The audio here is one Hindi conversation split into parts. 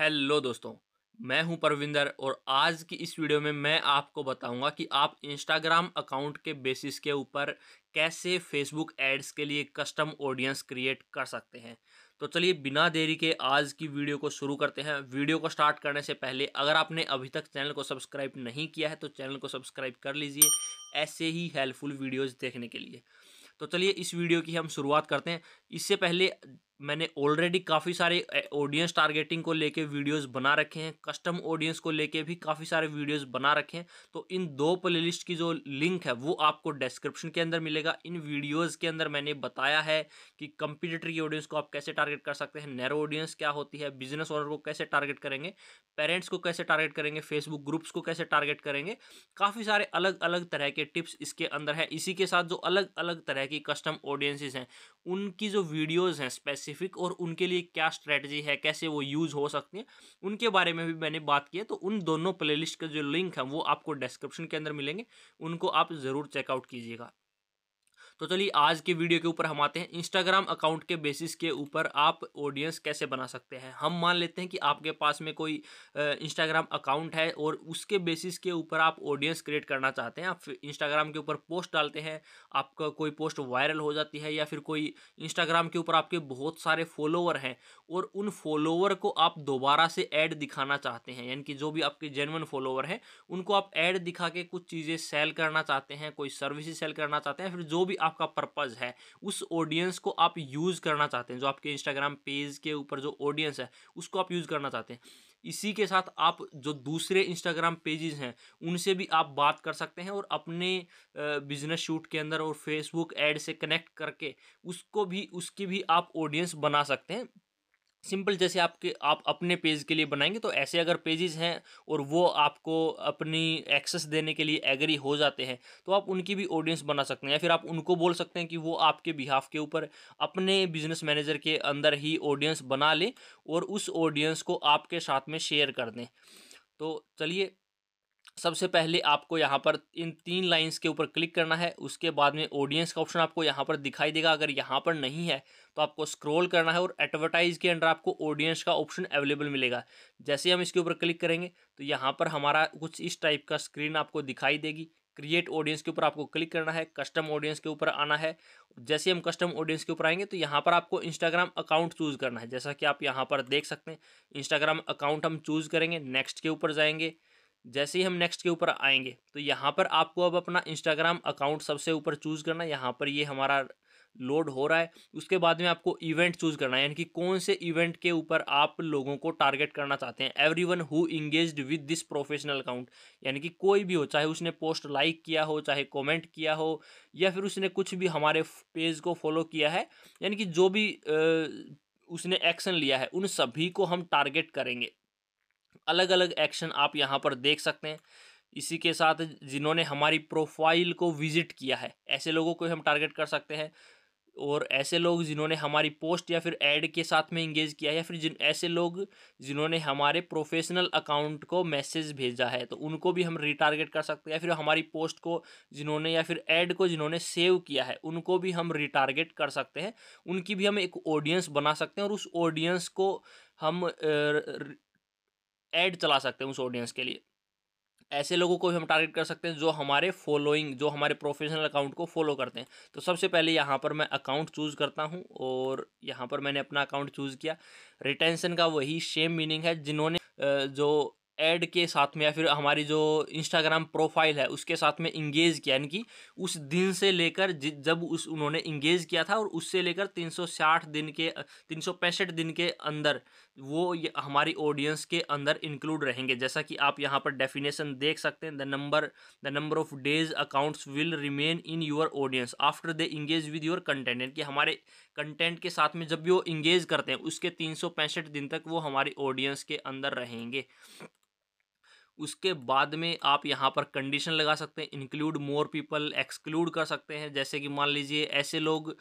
हेलो दोस्तों मैं हूं परविंदर और आज की इस वीडियो में मैं आपको बताऊंगा कि आप इंस्टाग्राम अकाउंट के बेसिस के ऊपर कैसे फेसबुक एड्स के लिए कस्टम ऑडियंस क्रिएट कर सकते हैं तो चलिए बिना देरी के आज की वीडियो को शुरू करते हैं वीडियो को स्टार्ट करने से पहले अगर आपने अभी तक चैनल को सब्सक्राइब नहीं किया है तो चैनल को सब्सक्राइब कर लीजिए ऐसे ही हेल्पफुल वीडियोज़ देखने के लिए तो चलिए इस वीडियो की हम शुरुआत करते हैं इससे पहले मैंने ऑलरेडी काफ़ी सारे ऑडियंस टारगेटिंग को लेके वीडियोस बना रखे हैं कस्टम ऑडियंस को लेके भी काफ़ी सारे वीडियोस बना रखे हैं तो इन दो प्लेलिस्ट की जो लिंक है वो आपको डिस्क्रिप्शन के अंदर मिलेगा इन वीडियोस के अंदर मैंने बताया है कि कंपिटेटर की ऑडियंस को आप कैसे टारगेट कर सकते हैं नैरो ऑडियंस क्या होती है बिजनेस ओनर को कैसे टारगेट करेंगे पेरेंट्स को कैसे टारगेट करेंगे फेसबुक ग्रुप्स को कैसे टारगेट करेंगे काफ़ी सारे अलग अलग तरह के टिप्स इसके अंदर है इसी के साथ जो अलग अलग तरह की कस्टम ऑडियंसिस हैं उनकी जो जो वीडियोस हैं स्पेसिफिक और उनके लिए क्या स्ट्रेटजी है कैसे वो यूज़ हो सकती हैं उनके बारे में भी मैंने बात की है तो उन दोनों प्लेलिस्ट का जो लिंक है वो आपको डिस्क्रिप्शन के अंदर मिलेंगे उनको आप ज़रूर चेकआउट कीजिएगा तो चलिए आज के वीडियो के ऊपर हम आते हैं इंस्टाग्राम अकाउंट के बेसिस के ऊपर आप ऑडियंस कैसे बना सकते हैं हम मान लेते हैं कि आपके पास में कोई इंस्टाग्राम अकाउंट है और उसके बेसिस के ऊपर आप ऑडियंस क्रिएट करना चाहते हैं आप इंस्टाग्राम के ऊपर पोस्ट डालते हैं आपका कोई पोस्ट वायरल हो जाती है या फिर कोई इंस्टाग्राम के ऊपर आपके बहुत सारे फॉलोवर हैं और उन फॉलोवर को आप दोबारा से ऐड दिखाना चाहते हैं यानी कि जो भी आपके जेनवन फॉलोवर हैं उनको आप ऐड दिखा के कुछ चीज़ें सेल करना चाहते हैं कोई सर्विसेज सेल करना चाहते हैं फिर जो भी आप आपका पर्पज़ है उस ऑडियंस को आप यूज़ करना चाहते हैं जो आपके इंस्टाग्राम पेज के ऊपर जो ऑडियंस है उसको आप यूज़ करना चाहते हैं इसी के साथ आप जो दूसरे इंस्टाग्राम पेजेस हैं उनसे भी आप बात कर सकते हैं और अपने बिजनेस शूट के अंदर और फेसबुक एड से कनेक्ट करके उसको भी उसकी भी आप ऑडियंस बना सकते हैं सिंपल जैसे आपके आप अपने पेज के लिए बनाएंगे तो ऐसे अगर पेजेस हैं और वो आपको अपनी एक्सेस देने के लिए एग्री हो जाते हैं तो आप उनकी भी ऑडियंस बना सकते हैं या फिर आप उनको बोल सकते हैं कि वो आपके बिहाफ के ऊपर अपने बिजनेस मैनेजर के अंदर ही ऑडियंस बना लें और उस ऑडियंस को आपके साथ में शेयर कर दें तो चलिए सबसे पहले आपको यहाँ पर इन तीन लाइंस के ऊपर क्लिक करना है उसके बाद में ऑडियंस का ऑप्शन आपको यहाँ पर दिखाई देगा अगर यहाँ पर नहीं है तो आपको स्क्रॉल करना है और एडवर्टाइज के अंडर आपको ऑडियंस का ऑप्शन अवेलेबल मिलेगा जैसे हम इसके ऊपर क्लिक करेंगे तो यहाँ पर हमारा कुछ इस टाइप का स्क्रीन आपको दिखाई देगी क्रिएट ऑडियंस के ऊपर आपको क्लिक करना है कस्टम ऑडियंस के ऊपर आना है जैसे हम कस्टम ऑडियंस के ऊपर आएंगे तो यहाँ पर आपको इंस्टाग्राम अकाउंट चूज़ करना है जैसा कि आप यहाँ पर देख सकते हैं इंस्टाग्राम अकाउंट हम चूज़ करेंगे नेक्स्ट के ऊपर जाएंगे जैसे ही हम नेक्स्ट के ऊपर आएंगे तो यहाँ पर आपको अब अपना इंस्टाग्राम अकाउंट सबसे ऊपर चूज़ करना है यहाँ पर ये हमारा लोड हो रहा है उसके बाद में आपको इवेंट चूज़ करना है यानी कि कौन से इवेंट के ऊपर आप लोगों को टारगेट करना चाहते हैं everyone who engage with this professional account यानी कि कोई भी हो चाहे उसने पोस्ट लाइक किया हो चाहे कॉमेंट किया हो या फिर उसने कुछ भी हमारे पेज को फॉलो किया है यानी कि जो भी आ, उसने एक्शन लिया है उन सभी को हम टारगेट करेंगे अलग अलग एक्शन आप यहाँ पर देख सकते हैं इसी के साथ जिन्होंने हमारी प्रोफाइल को विजिट किया है ऐसे लोगों को हम टारगेट कर सकते हैं और ऐसे लोग जिन्होंने हमारी पोस्ट या फिर ऐड के साथ में इंगेज किया है या फिर जिन ऐसे लोग जिन्होंने हमारे प्रोफेशनल अकाउंट को मैसेज भेजा है तो उनको भी हम रिटारगेट कर सकते हैं या फिर हमारी पोस्ट को जिन्होंने या फिर ऐड को जिन्होंने सेव किया है उनको भी हम रिटारगेट कर सकते हैं उनकी भी हम एक ऑडियंस बना सकते हैं और उस ऑडियंस को हम ऐड चला सकते हैं उस ऑडियंस के लिए ऐसे लोगों को भी हम टारगेट कर सकते हैं जो हमारे फॉलोइंग जो हमारे प्रोफेशनल अकाउंट को फॉलो करते हैं तो सबसे पहले यहाँ पर मैं अकाउंट चूज़ करता हूँ और यहाँ पर मैंने अपना अकाउंट चूज़ किया रिटेंशन का वही सेम मीनिंग है जिन्होंने जो ऐड के साथ में या फिर हमारी जो इंस्टाग्राम प्रोफाइल है उसके साथ में इंगेज किया यानी कि उस दिन से लेकर जब उस उन्होंने इंगेज किया था और उससे लेकर 360 दिन के तीन दिन के अंदर वो हमारी ऑडियंस के अंदर इंक्लूड रहेंगे जैसा कि आप यहाँ पर डेफिनेशन देख सकते हैं the number the number of days accounts will remain in your audience after they engage with your content यानी कि हमारे कंटेंट के साथ में जब भी वो इंगेज करते हैं उसके तीन दिन तक वो हमारी ऑडियंस के अंदर रहेंगे उसके बाद में आप यहाँ पर कंडीशन लगा सकते हैं इंक्लूड मोर पीपल एक्सक्लूड कर सकते हैं जैसे कि मान लीजिए ऐसे लोग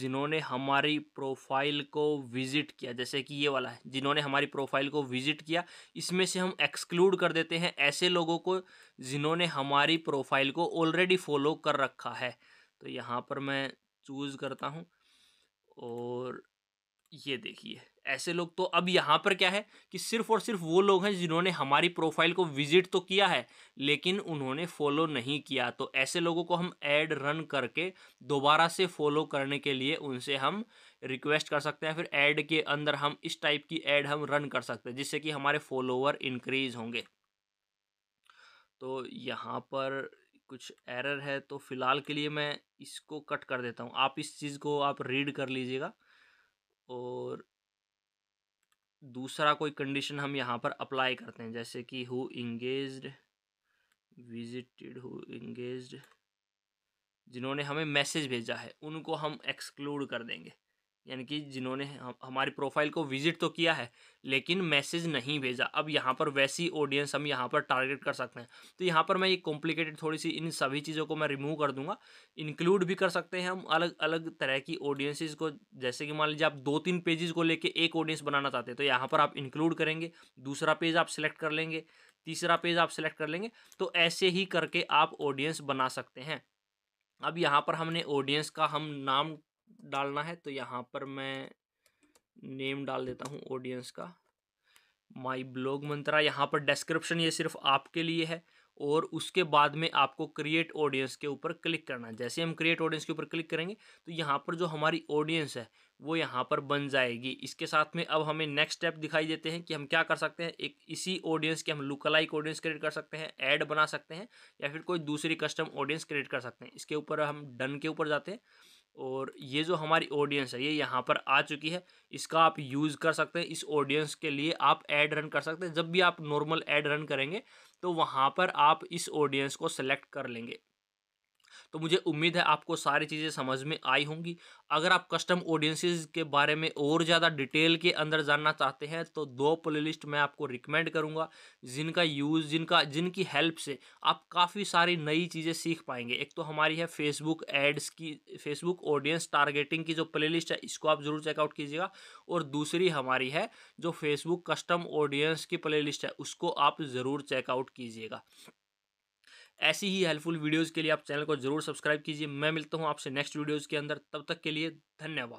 जिन्होंने हमारी प्रोफाइल को विज़िट किया जैसे कि ये वाला है जिन्होंने हमारी प्रोफाइल को विज़िट किया इसमें से हम एक्सक्लूड कर देते हैं ऐसे लोगों को जिन्होंने हमारी प्रोफाइल को ऑलरेडी फॉलो कर रखा है तो यहाँ पर मैं चूज़ करता हूँ और ये देखिए ऐसे लोग तो अब यहाँ पर क्या है कि सिर्फ और सिर्फ वो लोग हैं जिन्होंने हमारी प्रोफाइल को विजिट तो किया है लेकिन उन्होंने फॉलो नहीं किया तो ऐसे लोगों को हम ऐड रन करके दोबारा से फॉलो करने के लिए उनसे हम रिक्वेस्ट कर सकते हैं फिर ऐड के अंदर हम इस टाइप की ऐड हम रन कर सकते हैं जिससे कि हमारे फॉलोअर इंक्रीज होंगे तो यहाँ पर कुछ एरर है तो फ़िलहाल के लिए मैं इसको कट कर देता हूँ आप इस चीज़ को आप रीड कर लीजिएगा और दूसरा कोई कंडीशन हम यहाँ पर अप्लाई करते हैं जैसे कि who engage visited who engage जिन्होंने हमें मैसेज भेजा है उनको हम एक्सक्लूड कर देंगे यानी कि जिन्होंने हमारी प्रोफाइल को विजिट तो किया है लेकिन मैसेज नहीं भेजा अब यहाँ पर वैसी ऑडियंस हम यहाँ पर टारगेट कर सकते हैं तो यहाँ पर मैं ये कॉम्प्लिकेटेड थोड़ी सी इन सभी चीज़ों को मैं रिमूव कर दूंगा इंक्लूड भी कर सकते हैं हम अलग अलग तरह की ऑडियंसिस को जैसे कि मान लीजिए आप दो तीन पेजेस को लेकर एक ऑडियंस बनाना चाहते हैं तो यहाँ पर आप इंक्लूड करेंगे दूसरा पेज आप सिलेक्ट कर लेंगे तीसरा पेज आप सिलेक्ट कर लेंगे तो ऐसे ही करके आप ऑडियंस बना सकते हैं अब यहाँ पर हमने ऑडियंस का हम नाम डालना है तो यहाँ पर मैं नेम डाल देता हूँ ऑडियंस का माई ब्लॉग मंत्रा यहाँ पर डिस्क्रिप्शन ये सिर्फ आपके लिए है और उसके बाद में आपको क्रिएट ऑडियंस के ऊपर क्लिक करना है जैसे हम क्रिएट ऑडियंस के ऊपर क्लिक करेंगे तो यहाँ पर जो हमारी ऑडियंस है वो यहाँ पर बन जाएगी इसके साथ में अब हमें नेक्स्ट स्टेप दिखाई देते हैं कि हम क्या कर सकते हैं एक इसी ऑडियंस के हम लुकलाइक ऑडियंस क्रिएट कर सकते हैं ऐड बना सकते हैं या फिर कोई दूसरी कस्टम ऑडियंस क्रिएट कर सकते हैं इसके ऊपर हम डन के ऊपर जाते हैं और ये जो हमारी ऑडियंस है ये यहाँ पर आ चुकी है इसका आप यूज़ कर सकते हैं इस ऑडियंस के लिए आप ऐड रन कर सकते हैं जब भी आप नॉर्मल ऐड रन करेंगे तो वहाँ पर आप इस ऑडियंस को सेलेक्ट कर लेंगे तो मुझे उम्मीद है आपको सारी चीज़ें समझ में आई होंगी अगर आप कस्टम ऑडियंसिस के बारे में और ज़्यादा डिटेल के अंदर जानना चाहते हैं तो दो प्लेलिस्ट मैं आपको रिकमेंड करूँगा जिनका यूज़ जिनका जिनकी हेल्प से आप काफ़ी सारी नई चीज़ें सीख पाएंगे एक तो हमारी है फेसबुक एड्स की फेसबुक ऑडियंस टारगेटिंग की जो प्ले है इसको आप ज़रूर चेकआउट कीजिएगा और दूसरी हमारी है जो फेसबुक कस्टम ऑडियंस की प्ले है उसको आप ज़रूर चेकआउट कीजिएगा ऐसी ही हेल्पफुल वीडियोज़ के लिए आप चैनल को जरूर सब्सक्राइब कीजिए मैं मिलता हूँ आपसे नेक्स्ट वीडियोज़ के अंदर तब तक के लिए धन्यवाद